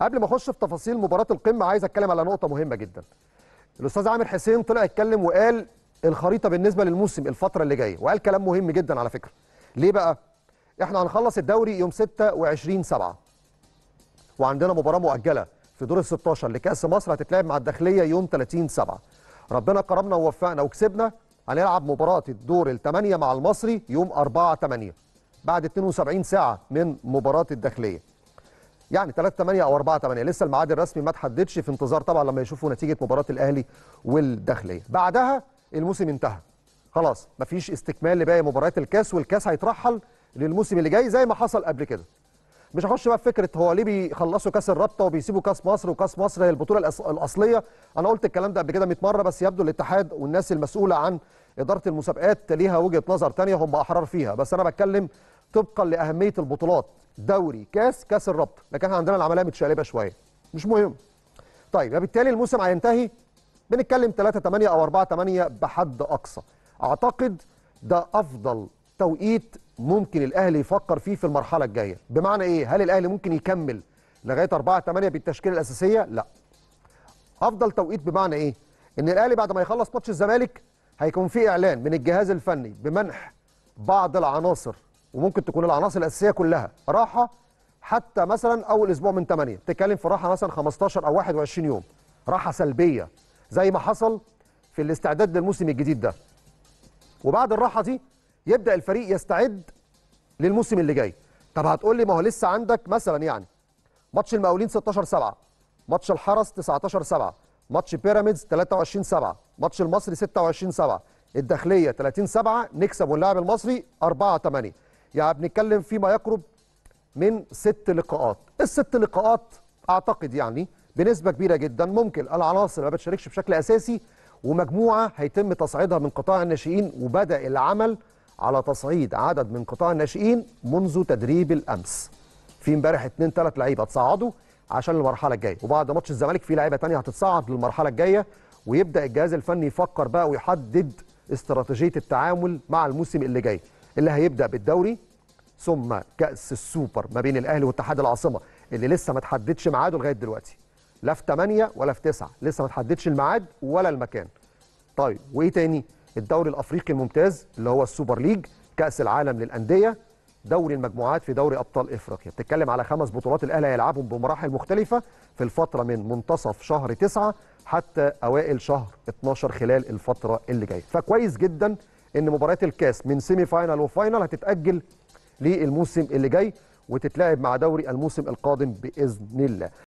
قبل ما اخش في تفاصيل مباراه القمه عايز اتكلم على نقطه مهمه جدا الاستاذ عامر حسين طلع اتكلم وقال الخريطه بالنسبه للموسم الفتره اللي جايه وقال كلام مهم جدا على فكره ليه بقى احنا هنخلص الدوري يوم 26 7 وعندنا مباراه مؤجله في دور ال 16 لكاس مصر هتتلعب مع الداخليه يوم 30 7 ربنا كرمنا ووفقنا وكسبنا هنلعب مباراه الدور الثمانيه مع المصري يوم 4 8 بعد 72 ساعه من مباراه الداخليه يعني 3 8 او 4 8 لسه الميعاد الرسمي ما تحددش في انتظار طبعا لما يشوفوا نتيجه مباراه الاهلي والداخليه بعدها الموسم انتهى خلاص مفيش استكمال لباقي مباريات الكاس والكاس هيترحل للموسم اللي جاي زي ما حصل قبل كده مش هخش بقى في فكره هو ليه بيخلصوا كاس الرابطه وبيسيبوا كاس مصر وكاس مصر هي البطوله الاصليه انا قلت الكلام ده قبل كده 100 مره بس يبدو الاتحاد والناس المسؤوله عن اداره المسابقات ليها وجهه نظر ثانيه هم احرار فيها بس انا بتكلم طبقا لاهميه البطولات دوري كاس كاس الرابطه لكن احنا عندنا العمليه متشقلبه شويه مش مهم طيب وبالتالي الموسم هينتهي بنتكلم 3 8 او 4 8 بحد اقصى اعتقد ده افضل توقيت ممكن الاهلي يفكر فيه في المرحله الجايه بمعنى ايه هل الاهلي ممكن يكمل لغايه 4 8 بالتشكيله الاساسيه لا افضل توقيت بمعنى ايه ان الاهلي بعد ما يخلص ماتش الزمالك هيكون في اعلان من الجهاز الفني بمنح بعض العناصر وممكن تكون العناصر الاساسيه كلها راحه حتى مثلا اول اسبوع من 8 تتكلم في راحه مثلا 15 او 21 يوم راحه سلبيه زي ما حصل في الاستعداد للموسم الجديد ده وبعد الراحه دي يبدا الفريق يستعد للموسم اللي جاي طب هتقول لي ما هو لسه عندك مثلا يعني ماتش المقاولين 16 7 ماتش الحرس 19 7 ماتش بيراميدز 23 7 ماتش المصري 26 7 الداخليه 30 7 نكسب ونلعب المصري 4 8 يعني بنتكلم فيما يقرب من ست لقاءات الست لقاءات اعتقد يعني بنسبه كبيره جدا ممكن العناصر ما بتشاركش بشكل اساسي ومجموعه هيتم تصعيدها من قطاع الناشئين وبدا العمل على تصعيد عدد من قطاع الناشئين منذ تدريب الامس في امبارح اثنين ثلاث لعيبه تصعدوا عشان المرحله الجايه وبعد ماتش الزمالك في لعيبه ثانيه هتتصعد للمرحله الجايه ويبدا الجهاز الفني يفكر بقى ويحدد استراتيجيه التعامل مع الموسم اللي جاي اللي هيبدا بالدوري ثم كاس السوبر ما بين الاهلي واتحاد العاصمه اللي لسه ما تحددش ميعاده لغايه دلوقتي لا في 8 ولا في 9 لسه ما تحددش الميعاد ولا المكان طيب وايه تاني الدوري الافريقي الممتاز اللي هو السوبر ليج كاس العالم للانديه دوري المجموعات في دوري ابطال افريقيا بتتكلم على خمس بطولات الاهلي هيلعبهم بمراحل مختلفه في الفتره من منتصف شهر 9 حتى اوائل شهر 12 خلال الفتره اللي جايه فكويس جدا ان مباريات الكاس من سيمي فاينل وفاينل هتتاجل للموسم اللي جاي وتتلعب مع دوري الموسم القادم باذن الله